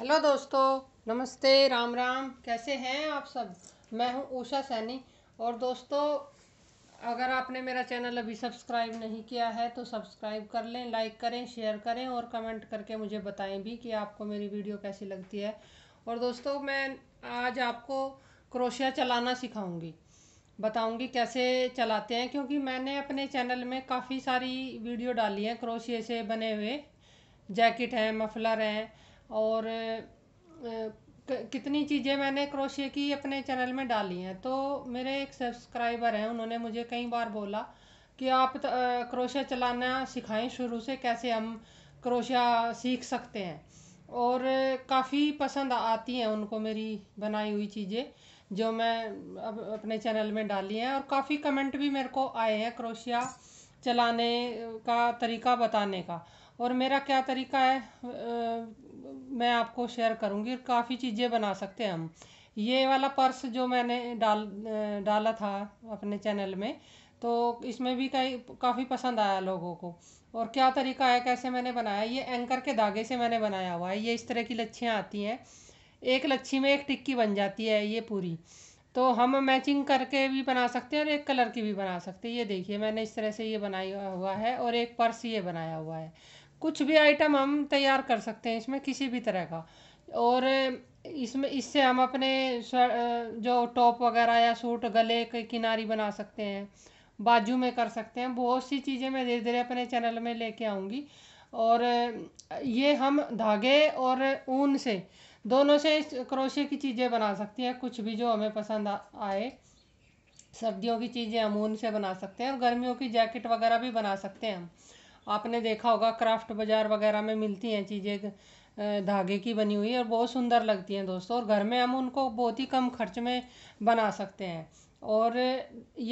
hello दोस्तों नमस्ते राम राम कैसे हैं आप सब मैं हूं उषा सैनी और दोस्तों अगर आपने मेरा चैनल अभी सब्सक्राइब नहीं किया है तो सब्सक्राइब कर लें लाइक करें शेयर करें और कमेंट करके मुझे बताएं भी कि आपको मेरी वीडियो कैसी लगती है और दोस्तों मैं आज आपको क्रोशिया चलाना सिखाऊंगी बताऊंगी कैसे चलाते हैं क्योंकि मैंने अपने चैनल में काफ़ी सारी वीडियो डाली है क्रोशिए से बने हुए जैकेट हैं मफलर हैं और कितनी चीज़ें मैंने क्रोशे की अपने चैनल में डाली हैं तो मेरे एक सब्सक्राइबर हैं उन्होंने मुझे कई बार बोला कि आप क्रोशिया चलाना सिखाएं शुरू से कैसे हम क्रोशिया सीख सकते हैं और काफ़ी पसंद आती हैं उनको मेरी बनाई हुई चीज़ें जो मैं अब अपने चैनल में डाली हैं और काफ़ी कमेंट भी मेरे को आए हैं क्रोशिया चलाने का तरीका बताने का और मेरा क्या तरीका है मैं आपको शेयर करूँगी और काफ़ी चीज़ें बना सकते हैं हम ये वाला पर्स जो मैंने डाल डाला था अपने चैनल में तो इसमें भी कई काफ़ी पसंद आया लोगों को और क्या तरीका है कैसे मैंने बनाया ये एंकर के धागे से मैंने बनाया हुआ है ये इस तरह की लच्छियाँ आती हैं एक लच्छी में एक टिक्की बन जाती है ये पूरी तो हम मैचिंग करके भी बना सकते हैं और एक कलर की भी बना सकते हैं ये देखिए मैंने इस तरह से ये बनाया हुआ है और एक पर्स ये बनाया हुआ है कुछ भी आइटम हम तैयार कर सकते हैं इसमें किसी भी तरह का और इसमें इससे हम अपने जो टॉप वगैरह या सूट गले के किनारी बना सकते हैं बाजू में कर सकते हैं बहुत सी चीज़ें मैं धीरे धीरे अपने चैनल में लेके आऊँगी और ये हम धागे और ऊन से दोनों से क्रोशे की चीज़ें बना सकती हैं कुछ भी जो हमें पसंद आए सर्दियों की चीज़ें हम ऊन से बना सकते हैं और गर्मियों की जैकेट वगैरह भी बना सकते हैं हम आपने देखा होगा क्राफ्ट बाज़ार वगैरह में मिलती हैं चीज़ें धागे की बनी हुई और बहुत सुंदर लगती हैं दोस्तों और घर में हम उनको बहुत ही कम खर्च में बना सकते हैं और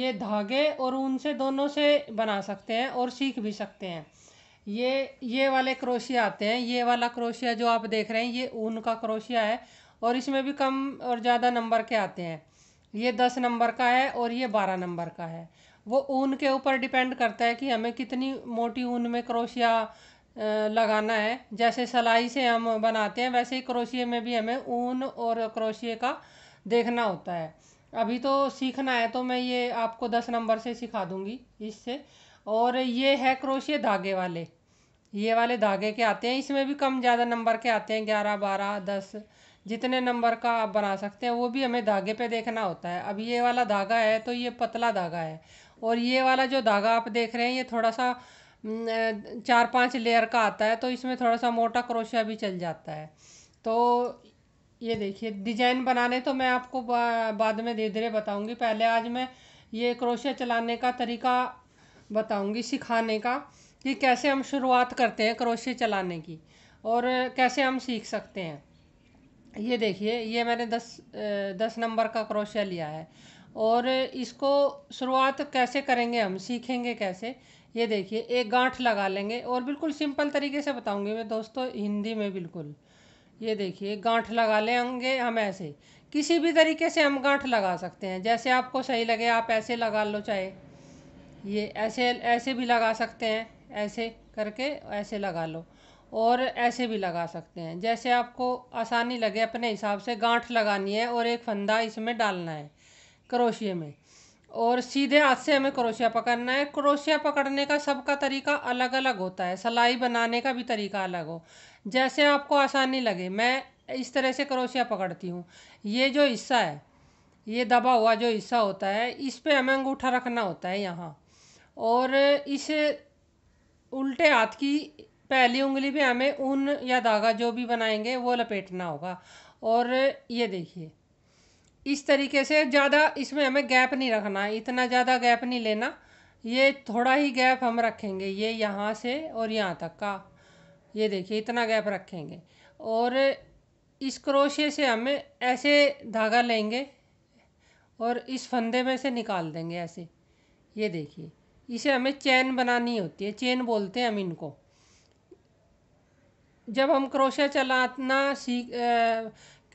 ये धागे और ऊन से दोनों से बना सकते हैं और सीख भी सकते हैं ये ये वाले क्रोशिया आते हैं ये वाला क्रोशिया जो आप देख रहे हैं ये ऊन का क्रोशिया है और इसमें भी कम और ज़्यादा नंबर के आते हैं ये दस नंबर का है और ये बारह नंबर का है वो ऊन के ऊपर डिपेंड करता है कि हमें कितनी मोटी ऊन में क्रोशिया लगाना है जैसे सलाई से हम बनाते हैं वैसे ही क्रोशिए में भी हमें ऊन और क्रोशिए का देखना होता है अभी तो सीखना है तो मैं ये आपको दस नंबर से सिखा दूँगी इससे और ये है क्रोशिए धागे वाले ये वाले धागे के आते हैं इसमें भी कम ज़्यादा नंबर के आते हैं ग्यारह बारह दस जितने नंबर का आप बना सकते हैं वो भी हमें धागे पे देखना होता है अब ये वाला धागा है तो ये पतला धागा है और ये वाला जो धागा आप देख रहे हैं ये थोड़ा सा चार पांच लेयर का आता है तो इसमें थोड़ा सा मोटा क्रोशिया भी चल जाता है तो ये देखिए डिजाइन बनाने तो मैं आपको बाद में धीरे धीरे बताऊंगी पहले आज मैं ये क्रोशिया चलाने का तरीका बताऊंगी सिखाने का कि कैसे हम शुरुआत करते हैं क्रोशिया चलाने की और कैसे हम सीख सकते हैं ये देखिए ये मैंने दस दस नंबर का क्रोशिया लिया है और इसको शुरुआत कैसे करेंगे हम सीखेंगे कैसे ये देखिए एक गांठ लगा लेंगे और बिल्कुल सिंपल तरीके से बताऊंगी मैं दोस्तों हिंदी में बिल्कुल ये देखिए गांठ लगा लेंगे हम ऐसे किसी भी तरीके से हम गांठ लगा सकते हैं जैसे आपको सही लगे आप ऐसे लगा लो चाहे ये ऐसे ऐसे भी लगा सकते हैं ऐसे करके ऐसे लगा लो और ऐसे भी लगा सकते हैं जैसे आपको आसानी लगे अपने हिसाब से गांठ लगानी है और एक फंदा इसमें डालना है क्रोशिया में और सीधे हाथ से हमें क्रोशिया पकड़ना है क्रोशिया पकड़ने का सबका तरीका अलग अलग होता है सलाई बनाने का भी तरीका अलग हो जैसे आपको आसानी लगे मैं इस तरह से क्रोशिया पकड़ती हूँ ये जो हिस्सा है ये दबा हुआ जो हिस्सा होता है इस पर हमें अंगूठा रखना होता है यहाँ और इस उल्टे हाथ की पहली उंगली पे हमें ऊन या धागा जो भी बनाएंगे वो लपेटना होगा और ये देखिए इस तरीके से ज़्यादा इसमें हमें गैप नहीं रखना है इतना ज़्यादा गैप नहीं लेना ये थोड़ा ही गैप हम रखेंगे ये यहाँ से और यहाँ तक का ये देखिए इतना गैप रखेंगे और इस क्रोशे से हम ऐसे धागा लेंगे और इस फंदे में से निकाल देंगे ऐसे ये देखिए इसे हमें चैन बनानी होती है चैन बोलते हैं हम इनको जब हम क्रोशा चलाना सीख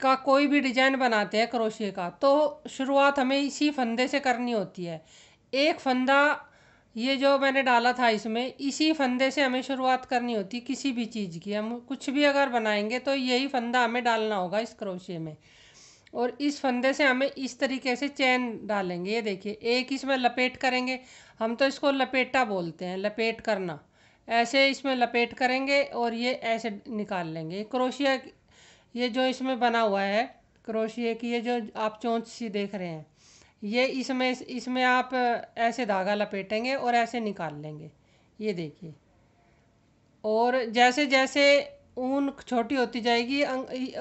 का कोई भी डिजाइन बनाते हैं क्रोशिए का तो शुरुआत हमें इसी फंदे से करनी होती है एक फंदा ये जो मैंने डाला था इसमें इसी फंदे से हमें शुरुआत करनी होती है किसी भी चीज़ की हम कुछ भी अगर बनाएंगे तो यही फंदा हमें डालना होगा इस क्रोशिए में और इस फंदे से हमें इस तरीके से चैन डालेंगे ये देखिए एक इसमें लपेट करेंगे हम तो इसको लपेटा बोलते हैं लपेट करना ऐसे इसमें लपेट करेंगे और ये ऐसे निकाल लेंगे क्रोशिया ये जो इसमें बना हुआ है क्रोशिए की ये जो आप चोंच सी देख रहे हैं ये इसमें इसमें आप ऐसे धागा लपेटेंगे और ऐसे निकाल लेंगे ये देखिए और जैसे जैसे ऊन छोटी होती जाएगी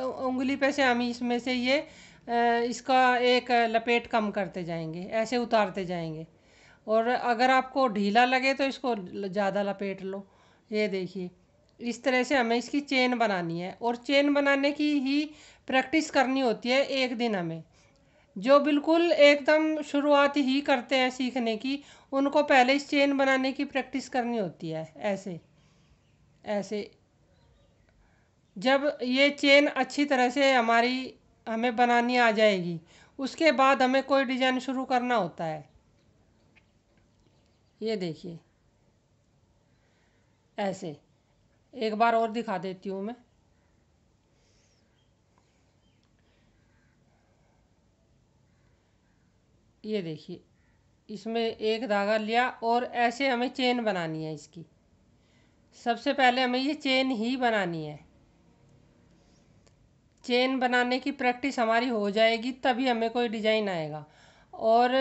उंगली पे से हम इसमें से ये इसका एक लपेट कम करते जाएंगे ऐसे उतारते जाएंगे और अगर आपको ढीला लगे तो इसको ज़्यादा लपेट लो ये देखिए इस तरह से हमें इसकी चेन बनानी है और चेन बनाने की ही प्रैक्टिस करनी होती है एक दिन हमें जो बिल्कुल एकदम शुरुआत ही करते हैं सीखने की उनको पहले इस चेन बनाने की प्रैक्टिस करनी होती है ऐसे ऐसे जब ये चेन अच्छी तरह से हमारी हमें बनानी आ जाएगी उसके बाद हमें कोई डिज़ाइन शुरू करना होता है ये देखिए ऐसे एक बार और दिखा देती हूँ मैं ये देखिए इसमें एक धागा लिया और ऐसे हमें चेन बनानी है इसकी सबसे पहले हमें ये चेन ही बनानी है चेन बनाने की प्रैक्टिस हमारी हो जाएगी तभी हमें कोई डिजाइन आएगा और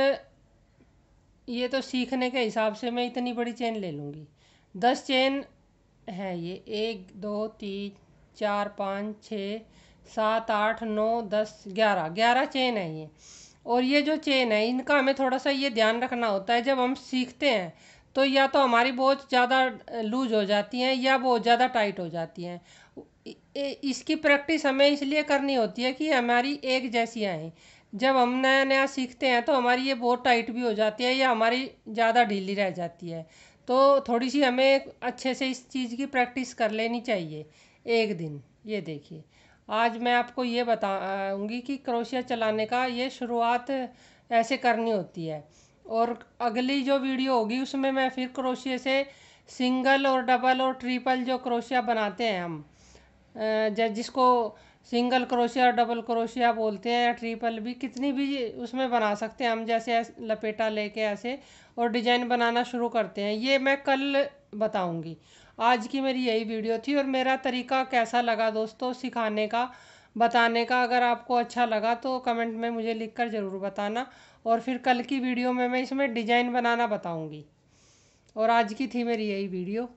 ये तो सीखने के हिसाब से मैं इतनी बड़ी चेन ले लूँगी दस चेन है ये एक दो तीन चार पाँच छः सात आठ नौ दस ग्यारह ग्यारह चेन है ये और ये जो चेन है इनका हमें थोड़ा सा ये ध्यान रखना होता है जब हम सीखते हैं तो या तो हमारी बहुत ज़्यादा लूज हो जाती हैं या बहुत ज़्यादा टाइट हो जाती हैं इसकी प्रैक्टिस हमें इसलिए करनी होती है कि हमारी एक जैसी आए जब हम नया नया सीखते हैं तो हमारी ये बहुत टाइट भी हो जाती है या हमारी ज़्यादा ढीली रह जाती है तो थोड़ी सी हमें अच्छे से इस चीज़ की प्रैक्टिस कर लेनी चाहिए एक दिन ये देखिए आज मैं आपको ये बताऊंगी कि क्रोशिया चलाने का ये शुरुआत ऐसे करनी होती है और अगली जो वीडियो होगी उसमें मैं फिर क्रोशिए से सिंगल और डबल और ट्रिपल जो क्रोशिया बनाते हैं हम जिसको सिंगल क्रोशिया डबल क्रोशिया बोलते हैं या ट्रिपल भी कितनी भी उसमें बना सकते हैं हम जैसे लपेटा लेके ऐसे और डिजाइन बनाना शुरू करते हैं ये मैं कल बताऊंगी आज की मेरी यही वीडियो थी और मेरा तरीका कैसा लगा दोस्तों सिखाने का बताने का अगर आपको अच्छा लगा तो कमेंट में मुझे लिख कर ज़रूर बताना और फिर कल की वीडियो में मैं इसमें डिजाइन बनाना बताऊँगी और आज की थी मेरी यही वीडियो